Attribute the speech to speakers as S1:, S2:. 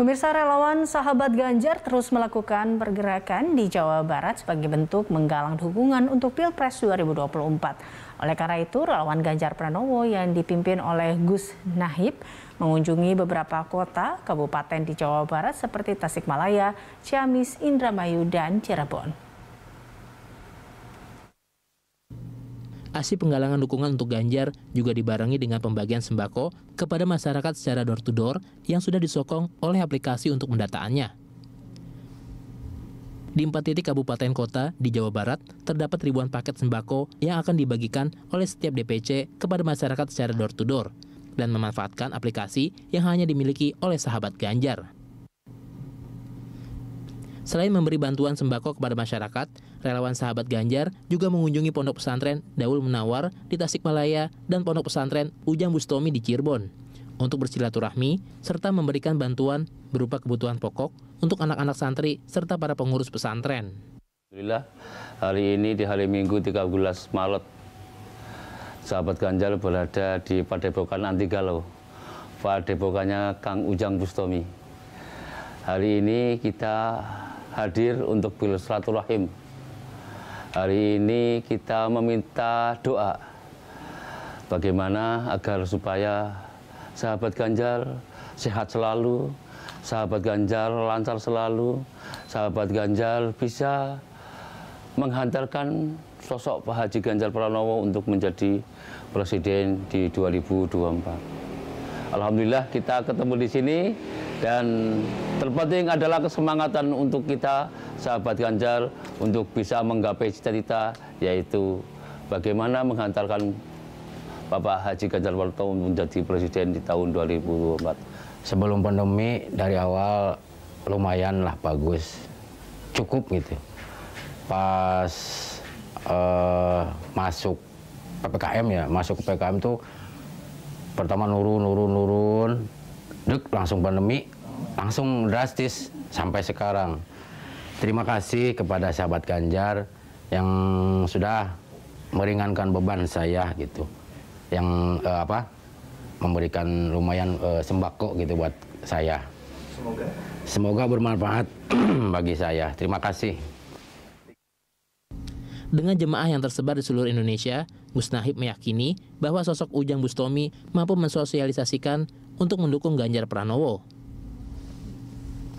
S1: Pemirsa relawan sahabat Ganjar terus melakukan pergerakan di Jawa Barat sebagai bentuk menggalang dukungan untuk Pilpres 2024. Oleh karena itu, relawan Ganjar Pranowo yang dipimpin oleh Gus Nahib mengunjungi beberapa kota kabupaten di Jawa Barat seperti Tasikmalaya, Ciamis, Indramayu, dan Cirebon.
S2: Aksi penggalangan dukungan untuk Ganjar juga dibarengi dengan pembagian sembako kepada masyarakat secara door-to-door -door yang sudah disokong oleh aplikasi untuk mendataannya. Di empat titik kabupaten kota di Jawa Barat, terdapat ribuan paket sembako yang akan dibagikan oleh setiap DPC kepada masyarakat secara door-to-door -door, dan memanfaatkan aplikasi yang hanya dimiliki oleh sahabat Ganjar. Selain memberi bantuan sembako kepada masyarakat, relawan sahabat Ganjar juga mengunjungi pondok pesantren Daul Menawar di Tasikmalaya dan pondok pesantren Ujang Bustomi di Cirebon untuk bersilaturahmi serta memberikan bantuan berupa kebutuhan pokok untuk anak-anak santri serta para pengurus pesantren.
S3: Alhamdulillah, hari ini di hari Minggu 13 Maret, sahabat Ganjar berada di Padepokan Antigalo, Padepokannya Kang Ujang Bustomi. Hari ini kita hadir untuk silaturahim. Hari ini kita meminta doa bagaimana agar supaya sahabat Ganjar sehat selalu, sahabat Ganjar lancar selalu, sahabat Ganjar bisa menghantarkan sosok Pak Haji Ganjar Pranowo untuk menjadi presiden di 2024. Alhamdulillah kita ketemu di sini. Dan terpenting adalah kesemangatan untuk kita, sahabat Ganjar, untuk bisa menggapai cita-cita, yaitu bagaimana menghantarkan Bapak
S4: Haji Ganjar Pranowo menjadi presiden di tahun 2024. Sebelum pandemi dari awal lumayanlah bagus, cukup gitu. Pas uh, masuk PPKM ya, masuk PPKM tuh pertama nurun, nurun, nurun, dek langsung pandemi, langsung drastis sampai sekarang. Terima kasih kepada sahabat Ganjar yang sudah meringankan beban saya gitu. Yang eh, apa? memberikan lumayan eh, sembako gitu buat saya. Semoga semoga bermanfaat bagi saya. Terima kasih.
S2: Dengan jemaah yang tersebar di seluruh Indonesia, Gus Nahib meyakini bahwa sosok Ujang Bustomi mampu mensosialisasikan untuk mendukung Ganjar Pranowo.